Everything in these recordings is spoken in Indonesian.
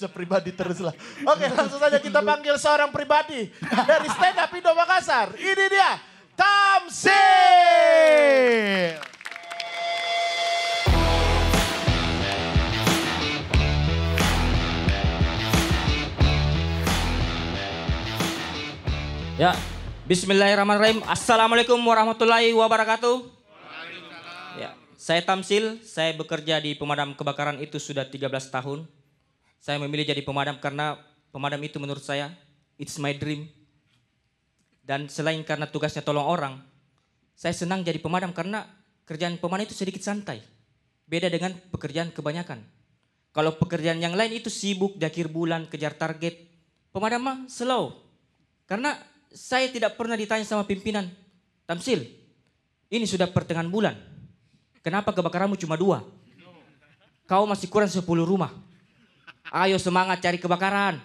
usah pribadi terus lah. Oke langsung saja kita panggil seorang pribadi dari stand up Indo Makassar. Ini dia Tamsil. Ya, Bismillahirrahmanirrahim. Assalamualaikum warahmatullahi wabarakatuh. Ya, saya Tamsil, saya bekerja di pemadam kebakaran itu sudah 13 tahun. Saya memilih jadi pemadam karena pemadam itu menurut saya it's my dream. Dan selain karena tugasnya tolong orang, saya senang jadi pemadam karena kerjaan pemadam itu sedikit santai. Beda dengan pekerjaan kebanyakan. Kalau pekerjaan yang lain itu sibuk, akhir bulan, kejar target. Pemadam mah slow. Karena saya tidak pernah ditanya sama pimpinan, Tamsil, ini sudah pertengahan bulan. Kenapa kebakaranmu cuma dua? Kau masih kurang sepuluh rumah. Ayo semangat cari kebakaran.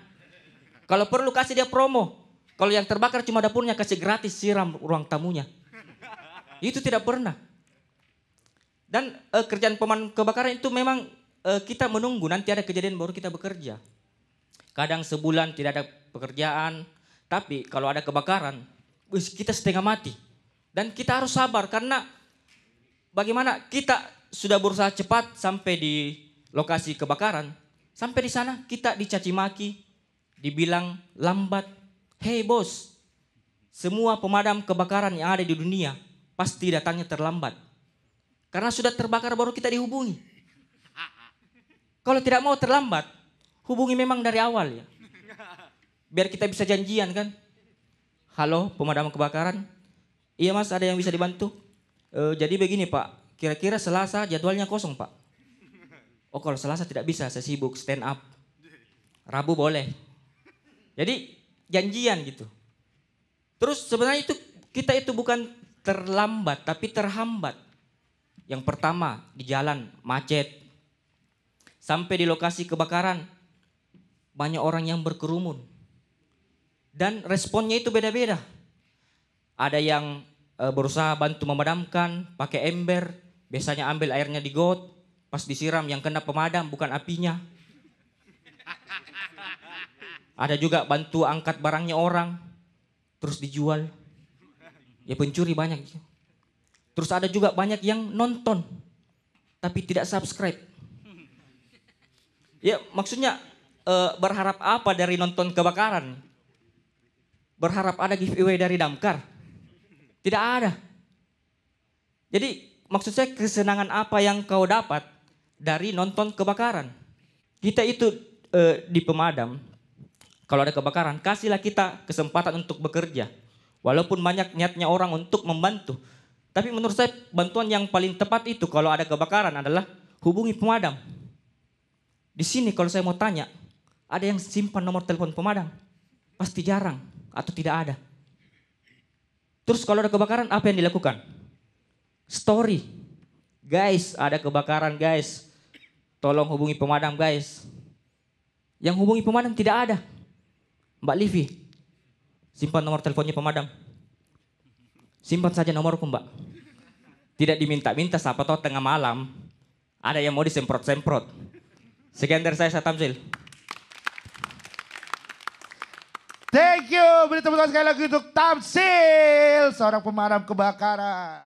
Kalau perlu kasih dia promo. Kalau yang terbakar cuma dapurnya kasih gratis siram ruang tamunya. Itu tidak pernah. Dan e, kerjaan peman kebakaran itu memang e, kita menunggu nanti ada kejadian baru kita bekerja. Kadang sebulan tidak ada pekerjaan, tapi kalau ada kebakaran kita setengah mati. Dan kita harus sabar karena bagaimana kita sudah berusaha cepat sampai di lokasi kebakaran, Sampai di sana kita dicaci maki, dibilang lambat. Hei bos, semua pemadam kebakaran yang ada di dunia pasti datangnya terlambat. Karena sudah terbakar baru kita dihubungi. Kalau tidak mau terlambat, hubungi memang dari awal ya. Biar kita bisa janjian kan. Halo pemadam kebakaran. Iya mas ada yang bisa dibantu? E, jadi begini pak, kira-kira selasa jadwalnya kosong pak. Oh kalau Selasa tidak bisa, saya sibuk stand up. Rabu boleh. Jadi janjian gitu. Terus sebenarnya itu kita itu bukan terlambat tapi terhambat. Yang pertama di jalan macet. Sampai di lokasi kebakaran banyak orang yang berkerumun. Dan responnya itu beda-beda. Ada yang eh, berusaha bantu memadamkan pakai ember, biasanya ambil airnya di got, Pas disiram yang kena pemadam bukan apinya. Ada juga bantu angkat barangnya orang. Terus dijual. Ya pencuri banyak. Terus ada juga banyak yang nonton. Tapi tidak subscribe. Ya maksudnya uh, berharap apa dari nonton kebakaran? Berharap ada giveaway dari damkar? Tidak ada. Jadi maksud saya kesenangan apa yang kau dapat dari nonton kebakaran. Kita itu e, di pemadam, kalau ada kebakaran, kasihlah kita kesempatan untuk bekerja. Walaupun banyak niatnya orang untuk membantu. Tapi menurut saya bantuan yang paling tepat itu kalau ada kebakaran adalah hubungi pemadam. Di sini kalau saya mau tanya, ada yang simpan nomor telepon pemadam? Pasti jarang atau tidak ada. Terus kalau ada kebakaran apa yang dilakukan? Story. Guys, ada kebakaran guys tolong hubungi pemadam guys. Yang hubungi pemadam tidak ada. Mbak Livi, simpan nomor teleponnya pemadam. Simpan saja nomorku mbak. Tidak diminta-minta siapa tahu tengah malam ada yang mau disemprot-semprot. Sekian dari saya, saya Tamsil. Thank you. Beri tepuk tangan sekali lagi untuk Tamsil, seorang pemadam kebakaran.